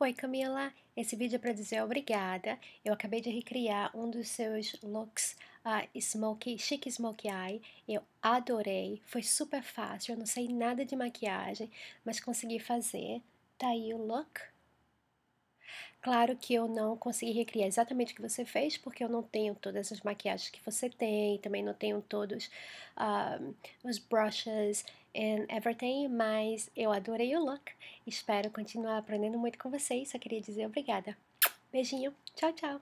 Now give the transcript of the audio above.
Oi Camila, esse vídeo é para dizer obrigada. Eu acabei de recriar um dos seus looks uh, smoky, chique smoky eye. Eu adorei, foi super fácil, eu não sei nada de maquiagem, mas consegui fazer. Tá aí o look. Claro que eu não consegui recriar exatamente o que você fez, porque eu não tenho todas as maquiagens que você tem, também não tenho todos um, ah, os brushes and everything, mas eu adorei o look. Espero continuar aprendendo muito com vocês. Só queria dizer obrigada. Beijinho, tchau, tchau!